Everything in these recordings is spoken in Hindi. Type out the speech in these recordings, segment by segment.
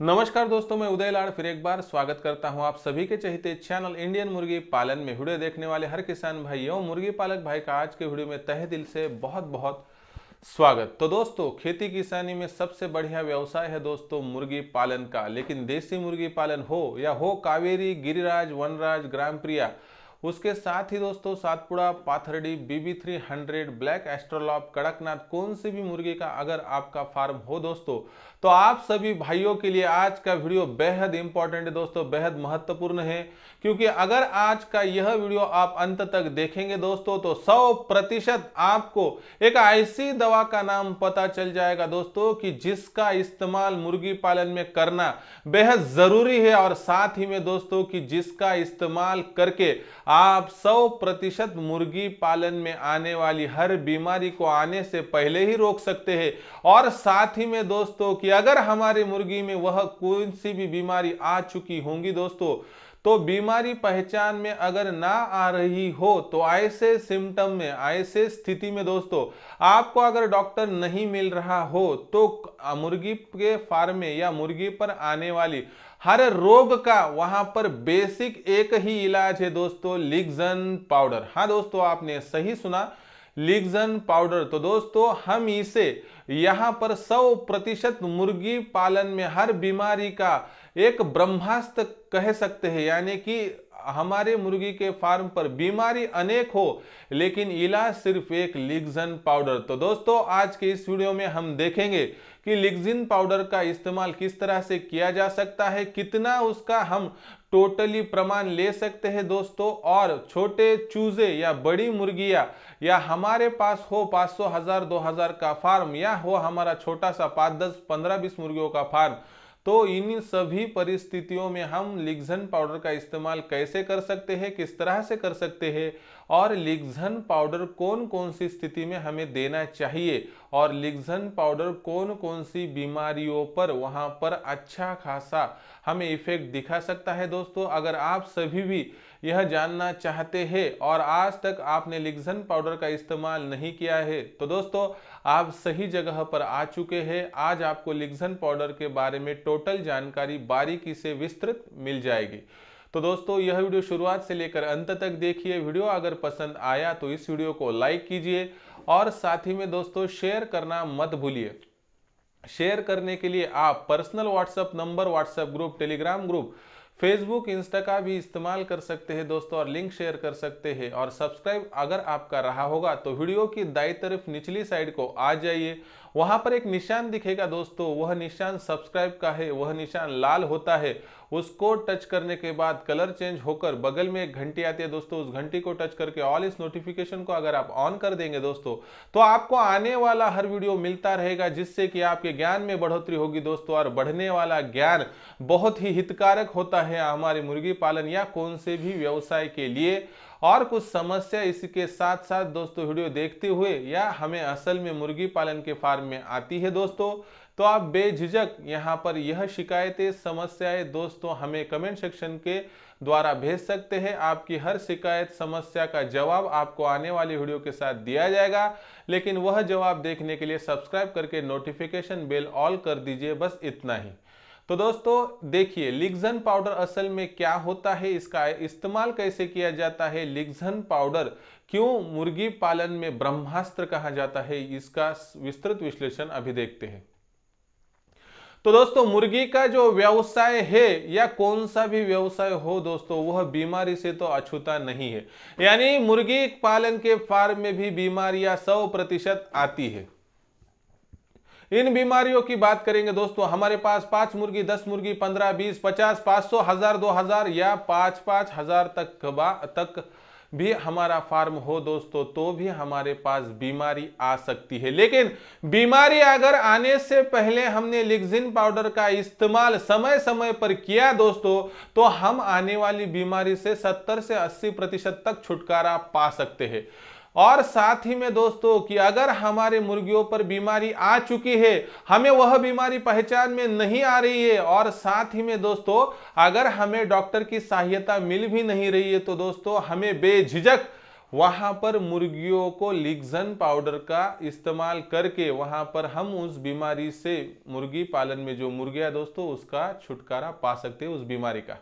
नमस्कार दोस्तों मैं उदय लाड़ फिर एक बार स्वागत करता हूं आप सभी के चहिते चैनल इंडियन मुर्गी पालन में वीडियो देखने वाले हर किसान भाई एवं मुर्गी पालक भाई का आज के वीडियो में तहे दिल से बहुत बहुत स्वागत तो दोस्तों खेती किसानी में सबसे बढ़िया व्यवसाय है दोस्तों मुर्गी पालन का लेकिन देसी मुर्गी पालन हो या हो कावेरी गिरिराज वनराज ग्राम प्रिया उसके साथ ही दोस्तों Satpuda Pathardi BB three hundred black Australorp Kadaknath कौन सी भी मुर्गी का अगर आपका फार्म हो दोस्तों तो आप सभी भाइयों के लिए आज का वीडियो बेहद इंपॉर्टेंट है दोस्तों बेहद महत्वपूर्ण है क्योंकि अगर आज का यह वीडियो आप अंत तक देखेंगे दोस्तों तो सौ प्रतिशत आपको एक ऐसी दवा का नाम पता चल जाएगा दोस्तों की जिसका इस्तेमाल मुर्गी पालन में करना बेहद जरूरी है और साथ ही में दोस्तों की जिसका इस्तेमाल करके आप 100 प्रतिशत मुर्गी पालन में आने वाली हर बीमारी को आने से पहले ही रोक सकते हैं और साथ ही में दोस्तों कि अगर हमारे मुर्गी में वह कौन सी भी बीमारी आ चुकी होंगी दोस्तों तो बीमारी पहचान में अगर ना आ रही हो तो ऐसे सिम्टम में ऐसे स्थिति में दोस्तों आपको अगर डॉक्टर नहीं मिल रहा हो तो मुर्गी के फार्म में या मुर्गी पर आने वाली हर रोग का वहां पर बेसिक एक ही इलाज है दोस्तों लिग्जन पाउडर हाँ दोस्तों आपने सही सुना लिग्जन पाउडर तो दोस्तों हम इसे यहाँ पर सौ प्रतिशत मुर्गी पालन में हर बीमारी का एक ब्रह्मास्त्र कह सकते हैं यानी कि हमारे मुर्गी के फार्म पर बीमारी अनेक हो लेकिन इलाज सिर्फ एक लिग्जन पाउडर तो दोस्तों आज के इस वीडियो में हम देखेंगे कि लिग्जिन पाउडर का इस्तेमाल किस तरह से किया जा सकता है कितना उसका हम टोटली प्रमाण ले सकते हैं दोस्तों और छोटे चूजे या बड़ी मुर्गियाँ या हमारे पास हो 500 हजार 2000 का फार्म या हो हमारा छोटा सा पाँच दस पंद्रह बीस मुर्गियों का फार्म तो इन सभी परिस्थितियों में हम लिग्जन पाउडर का इस्तेमाल कैसे कर सकते हैं किस तरह से कर सकते हैं और लिग्जन पाउडर कौन कौन सी स्थिति में हमें देना चाहिए और लिग्जन पाउडर कौन कौन सी बीमारियों पर वहाँ पर अच्छा खासा हमें इफेक्ट दिखा सकता है दोस्तों अगर आप सभी भी यह जानना चाहते हैं और आज तक आपने लिग्जन पाउडर का इस्तेमाल नहीं किया है तो दोस्तों आप सही जगह पर आ चुके हैं आज आपको लिग्जन पाउडर के बारे में टोटल जानकारी बारीकी से विस्तृत मिल जाएगी तो दोस्तों यह वीडियो शुरुआत से लेकर अंत तक देखिए वीडियो अगर पसंद आया तो इस वीडियो को लाइक कीजिए और साथ ही में दोस्तों शेयर करना मत भूलिए शेयर करने के लिए आप personal WhatsApp number WhatsApp group Telegram group Facebook Insta का भी इस्तेमाल कर सकते हैं दोस्तों और लिंक शेयर कर सकते हैं और सब्सक्राइब अगर आपका रहा होगा तो वीडियो की दाई तरफ निचली साइड को आ जाइए वहां पर एक निशान दिखेगा दोस्तों वह निशान सब्सक्राइब का है वह निशान लाल होता है उसको टच करने के बाद कलर चेंज होकर बगल में एक घंटी आती है दोस्तों उस घंटी को टच करके ऑल इस नोटिफिकेशन को अगर आप ऑन कर देंगे दोस्तों तो आपको आने वाला हर वीडियो मिलता रहेगा जिससे कि आपके ज्ञान में बढ़ोतरी होगी दोस्तों और बढ़ने वाला ज्ञान बहुत ही हितकारक होता है हमारे मुर्गी पालन या कौन से भी व्यवसाय के लिए और कुछ समस्या इसके साथ साथ दोस्तों वीडियो देखते हुए या हमें असल में मुर्गी पालन के फार्म में आती है दोस्तों तो आप बेझिझक यहाँ पर यह शिकायतें समस्याएं दोस्तों हमें कमेंट सेक्शन के द्वारा भेज सकते हैं आपकी हर शिकायत समस्या का जवाब आपको आने वाली वीडियो के साथ दिया जाएगा लेकिन वह जवाब देखने के लिए सब्सक्राइब करके नोटिफिकेशन बेल ऑल कर दीजिए बस इतना ही तो दोस्तों देखिए लिग्जन पाउडर असल में क्या होता है इसका इस्तेमाल कैसे किया जाता है लिग्जन पाउडर क्यों मुर्गी पालन में ब्रह्मास्त्र कहा जाता है इसका विस्तृत विश्लेषण अभी देखते हैं तो दोस्तों मुर्गी का जो व्यवसाय है या कौन सा भी व्यवसाय हो दोस्तों वह बीमारी से तो अछूता नहीं है यानी मुर्गी पालन के फार्म में भी बीमारियां सौ प्रतिशत आती है इन बीमारियों की बात करेंगे दोस्तों हमारे पास पांच मुर्गी दस मुर्गी पंद्रह बीस पचास पांच सौ हजार दो हजार या पांच पांच हजार तक तक भी हमारा फार्म हो दोस्तों तो भी हमारे पास बीमारी आ सकती है लेकिन बीमारी अगर आने से पहले हमने लिग्जिन पाउडर का इस्तेमाल समय समय पर किया दोस्तों तो हम आने वाली बीमारी से 70 से 80 प्रतिशत तक छुटकारा पा सकते हैं और साथ ही में दोस्तों कि अगर हमारे मुर्गियों पर बीमारी आ चुकी है हमें वह बीमारी पहचान में नहीं आ रही है और साथ ही में दोस्तों अगर हमें डॉक्टर की सहायता मिल भी नहीं रही है तो दोस्तों हमें बेझिझक वहां पर मुर्गियों को लिग्जन पाउडर का इस्तेमाल करके वहां पर हम उस बीमारी से मुर्गी पालन में जो मुर्गिया दोस्तों उसका छुटकारा पा सकते हैं उस बीमारी का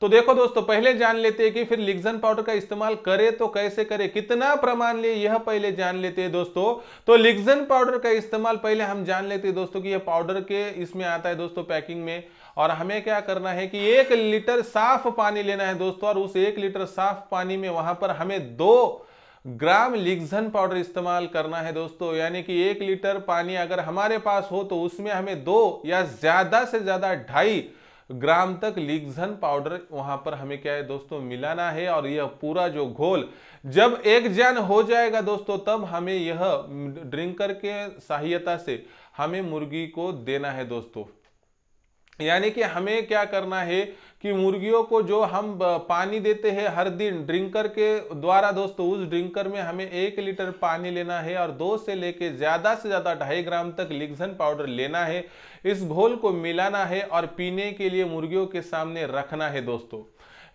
तो देखो दोस्तों पहले जान लेते हैं कि फिर लिग्जन पाउडर का इस्तेमाल करे तो कैसे करे कितना प्रमाण ले यह पहले जान लेते हैं दोस्तों तो लिग्जन पाउडर का इस्तेमाल पहले हम जान लेते हैं दोस्तों कि यह पाउडर के इसमें आता है दोस्तों पैकिंग में और हमें क्या करना है कि एक लीटर साफ पानी लेना है दोस्तों और उस एक लीटर साफ पानी में वहां पर हमें दो ग्राम लिग्जन पाउडर इस्तेमाल करना है दोस्तों यानी कि एक लीटर पानी अगर हमारे पास हो तो उसमें हमें दो या ज्यादा से ज्यादा ढाई ग्राम तक लिग्जन पाउडर वहां पर हमें क्या है दोस्तों मिलाना है और यह पूरा जो घोल जब एक जैन हो जाएगा दोस्तों तब हमें यह ड्रिंकर के सहायता से हमें मुर्गी को देना है दोस्तों यानी कि हमें क्या करना है कि मुर्गियों को जो हम पानी देते हैं हर दिन ड्रिंकर के द्वारा दोस्तों उस ड्रिंकर में हमें एक लीटर पानी लेना है और दो से लेके ज़्यादा से ज़्यादा ढाई ग्राम तक लिग्जन पाउडर लेना है इस घोल को मिलाना है और पीने के लिए मुर्गियों के सामने रखना है दोस्तों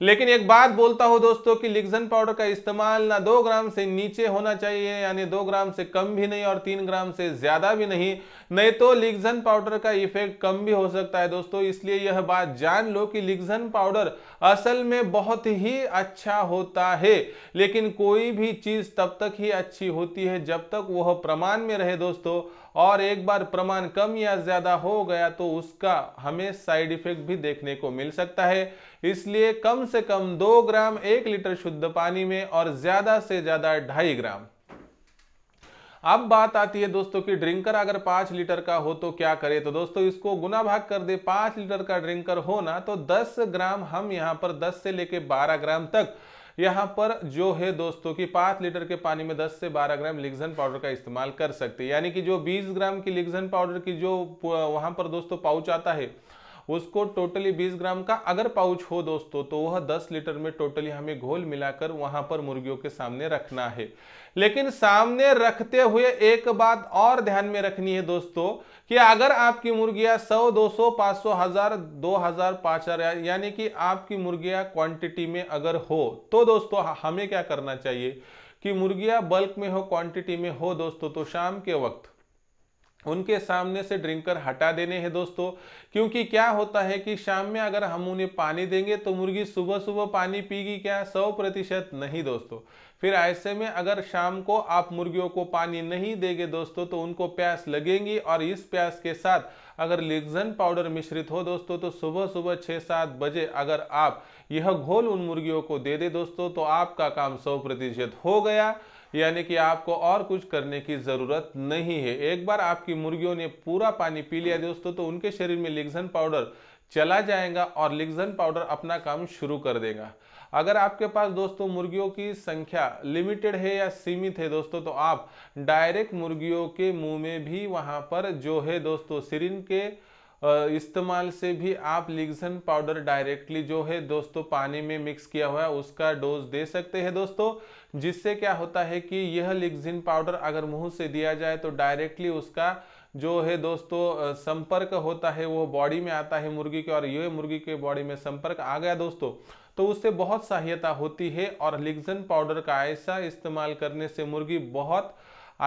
लेकिन एक बात बोलता हूं दोस्तों कि लिग्जन पाउडर का इस्तेमाल ना दो ग्राम से नीचे होना चाहिए यानी दो ग्राम से कम भी नहीं और तीन ग्राम से ज्यादा भी नहीं नहीं तो लिग्जन पाउडर का इफेक्ट कम भी हो सकता है दोस्तों इसलिए यह बात जान लो कि लिग्जन पाउडर असल में बहुत ही अच्छा होता है लेकिन कोई भी चीज तब तक ही अच्छी होती है जब तक वह प्रमाण में रहे दोस्तों और एक बार प्रमाण कम या ज़्यादा हो गया तो उसका हमें साइड इफेक्ट भी देखने को मिल सकता है इसलिए कम से कम दो ग्राम एक लीटर शुद्ध पानी में और ज़्यादा से ज़्यादा ढाई ग्राम अब बात आती है दोस्तों की ड्रिंकर अगर पांच लीटर का हो तो क्या करें तो दोस्तों इसको गुना भाग कर दे पांच लीटर का ड्रिंकर हो ना तो दस ग्राम हम यहां पर दस से लेके बारह ग्राम तक यहाँ पर जो है दोस्तों की पांच लीटर के पानी में दस से बारह ग्राम लिग्जन पाउडर का इस्तेमाल कर सकते हैं यानी कि जो बीस ग्राम की लिग्जन पाउडर की जो वहां पर दोस्तों पाउच आता है उसको टोटली 20 ग्राम का अगर पाउच हो दोस्तों तो वह 10 लीटर में टोटली हमें घोल मिलाकर वहां पर मुर्गियों के सामने रखना है लेकिन सामने रखते हुए एक बात और ध्यान में रखनी है दोस्तों कि अगर आपकी मुर्गियां 100, 200, 500, हजार 2000, 5000 यानी कि आपकी मुर्गियां क्वांटिटी में अगर हो तो दोस्तों हमें क्या करना चाहिए कि मुर्गियां बल्क में हो क्वांटिटी में हो दोस्तों तो शाम के वक्त उनके सामने से ड्रिंकर हटा देने हैं दोस्तों क्योंकि क्या होता है कि शाम में अगर हम उन्हें पानी देंगे तो मुर्गी सुबह सुबह पानी पीगी क्या सौ प्रतिशत नहीं दोस्तों फिर ऐसे में अगर शाम को आप मुर्गियों को पानी नहीं देंगे दोस्तों तो उनको प्यास लगेंगी और इस प्यास के साथ अगर लिग्जन पाउडर मिश्रित हो दोस्तों तो सुबह सुबह छः सात बजे अगर आप यह घोल उन मुर्गियों को दे दे दोस्तों तो आपका काम सौ प्रतिशत हो गया यानी कि आपको और कुछ करने की ज़रूरत नहीं है एक बार आपकी मुर्गियों ने पूरा पानी पी लिया दोस्तों तो उनके शरीर में लिग्जन पाउडर चला जाएगा और लिग्जन पाउडर अपना काम शुरू कर देगा अगर आपके पास दोस्तों मुर्गियों की संख्या लिमिटेड है या सीमित है दोस्तों तो आप डायरेक्ट मुर्गियों के मुंह में भी वहां पर जो है दोस्तों सिरिन के इस्तेमाल से भी आप लिग्जन पाउडर डायरेक्टली जो है दोस्तों पानी में मिक्स किया हुआ है उसका डोज दे सकते हैं दोस्तों जिससे क्या होता है कि यह लिग्जिन पाउडर अगर मुंह से दिया जाए तो डायरेक्टली उसका जो है दोस्तों संपर्क होता है वो बॉडी में आता है मुर्गी के और यह मुर्गी के बॉडी में संपर्क आ गया दोस्तों तो उससे बहुत सहायता होती है और लिग्जन पाउडर का ऐसा इस्तेमाल करने से मुर्गी बहुत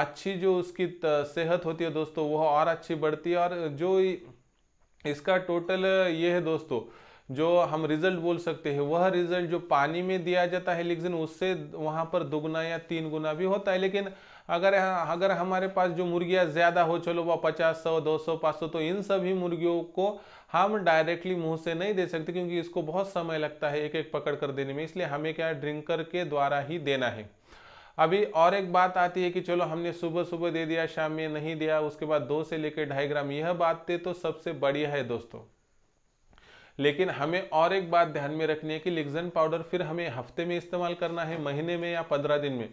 अच्छी जो उसकी सेहत होती है दोस्तों वह और अच्छी बढ़ती है और जो इसका टोटल ये है दोस्तों जो हम रिजल्ट बोल सकते हैं वह रिजल्ट जो पानी में दिया जाता है लेकिन उससे वहाँ पर दोगुना या तीन गुना भी होता है लेकिन अगर अगर हमारे पास जो मुर्गियाँ ज़्यादा हो चलो वह पचास सौ दो सौ पाँच सौ तो इन सभी मुर्गियों को हम डायरेक्टली मुंह से नहीं दे सकते क्योंकि इसको बहुत समय लगता है एक एक पकड़ कर देने में इसलिए हमें क्या ड्रिंकर के द्वारा ही देना है अभी और एक बात आती है कि चलो हमने सुबह सुबह दे दिया शाम में नहीं दिया उसके बाद दो से लेकर ढाई ग्राम यह बातें तो सबसे बढ़िया है दोस्तों लेकिन हमें और एक बात ध्यान में रखनी है कि लिग्जन पाउडर फिर हमें हफ्ते में इस्तेमाल करना है महीने में या पंद्रह दिन में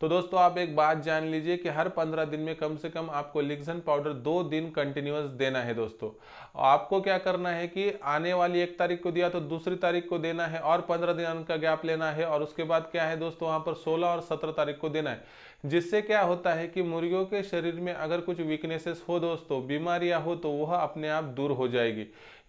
तो दोस्तों आप एक बात जान लीजिए कि हर पंद्रह दिन में कम से कम आपको लिग्जन पाउडर दो दिन कंटिन्यूस देना है दोस्तों आपको क्या करना है कि आने वाली एक तारीख को दिया तो दूसरी तारीख को देना है और पंद्रह दिन का गैप लेना है और उसके बाद क्या है दोस्तों वहां पर सोलह और सत्रह तारीख को देना है जिससे क्या होता है कि मुर्गियों के शरीर में अगर कुछ वीकनेसेस हो दोस्तों बीमारियां हो तो वह अपने आप दूर हो जाएगी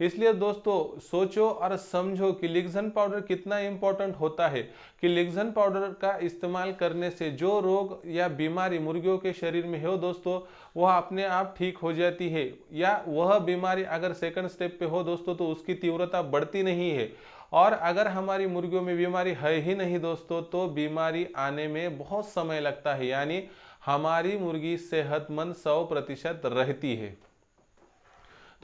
इसलिए दोस्तों सोचो और समझो कि लिग्जन पाउडर कितना इम्पोर्टेंट होता है कि लिग्जन पाउडर का इस्तेमाल करने से जो रोग या बीमारी मुर्गियों के शरीर में हो दोस्तों वह अपने आप ठीक हो जाती है या वह बीमारी अगर सेकंड स्टेप पे हो दोस्तों तो उसकी तीव्रता बढ़ती नहीं है और अगर हमारी मुर्गियों में बीमारी है ही नहीं दोस्तों तो बीमारी आने में बहुत समय लगता है यानी हमारी मुर्गी सेहतमंद सौ प्रतिशत रहती है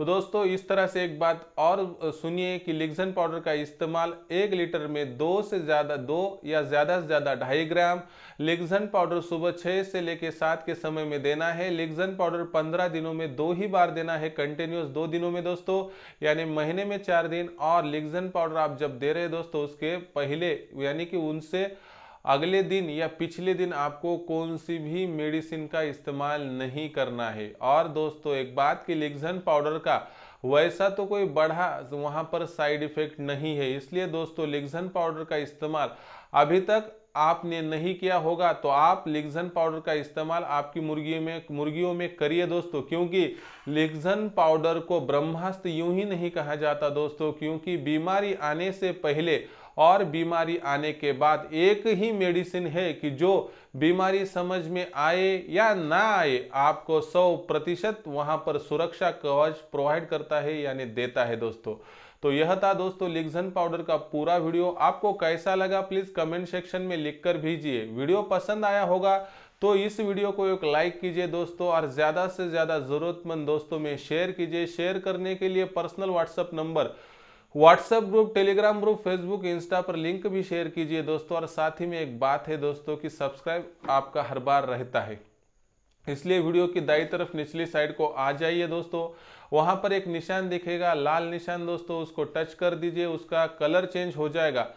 तो दोस्तों इस तरह से एक बात और सुनिए कि लिग्जन पाउडर का इस्तेमाल एक लीटर में दो से ज़्यादा दो या ज़्यादा से ज़्यादा ढाई ग्राम लिग्जन पाउडर सुबह छः से लेकर सात के समय में देना है लिग्जन पाउडर पंद्रह दिनों में दो ही बार देना है कंटिन्यूस दो दिनों में दोस्तों यानी महीने में चार दिन और लिग्जन पाउडर आप जब दे रहे दोस्तों उसके पहले यानी कि उनसे अगले दिन या पिछले दिन आपको कौन सी भी मेडिसिन का इस्तेमाल नहीं करना है और दोस्तों एक बात कि लिग्जन पाउडर का वैसा तो कोई बड़ा वहाँ पर साइड इफेक्ट नहीं है इसलिए दोस्तों लिग्जन पाउडर का इस्तेमाल अभी तक आपने नहीं किया होगा तो आप लिग्जन पाउडर का इस्तेमाल आपकी मुर्गी में मुर्गियों में करिए दोस्तों क्योंकि लिग्जन पाउडर को ब्रह्मास्त्र यूं ही नहीं कहा जाता दोस्तों क्योंकि बीमारी आने से पहले और बीमारी आने के बाद एक ही मेडिसिन है कि जो बीमारी समझ में आए या ना आए आपको 100 प्रतिशत वहाँ पर सुरक्षा कवच प्रोवाइड करता है यानी देता है दोस्तों तो यह था दोस्तों लिग्जन पाउडर का पूरा वीडियो आपको कैसा लगा प्लीज़ कमेंट सेक्शन में कर भेजिए वीडियो पसंद आया होगा तो इस वीडियो को एक लाइक कीजिए दोस्तों और ज़्यादा से ज़्यादा ज़रूरतमंद दोस्तों में शेयर कीजिए शेयर करने के लिए personal WhatsApp number WhatsApp group Telegram group Facebook Insta पर लिंक भी शेयर कीजिए दोस्तों और साथ ही में एक बात है दोस्तों कि सब्सक्राइब आपका हर बार रहता है इसलिए वीडियो की दाई तरफ निचली साइड को आ जाइए दोस्तों वहां पर एक निशान दिखेगा लाल निशान दोस्तों उसको टच कर दीजिए उसका कलर चेंज हो जाएगा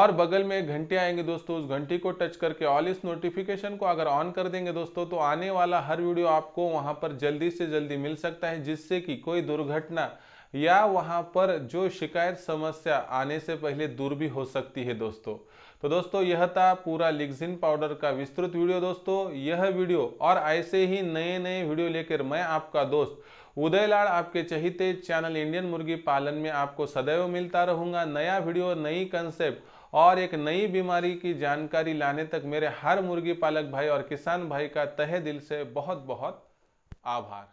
और बगल में घंटे आएंगे दोस्तों उस घंटी को टच करके ऑल इस नोटिफिकेशन को अगर ऑन कर देंगे दोस्तों तो आने वाला हर वीडियो आपको वहां पर जल्दी से जल्दी मिल सकता है जिससे कि कोई दुर्घटना या वहाँ पर जो शिकायत समस्या आने से पहले दूर भी हो सकती है दोस्तों तो दोस्तों यह था पूरा लिग्जिन पाउडर का विस्तृत वीडियो दोस्तों यह वीडियो और ऐसे ही नए नए वीडियो लेकर मैं आपका दोस्त उदय आपके चहिते चैनल इंडियन मुर्गी पालन में आपको सदैव मिलता रहूंगा नया वीडियो नई कंसेप्ट और एक नई बीमारी की जानकारी लाने तक मेरे हर मुर्गी पालक भाई और किसान भाई का तहे दिल से बहुत बहुत आभार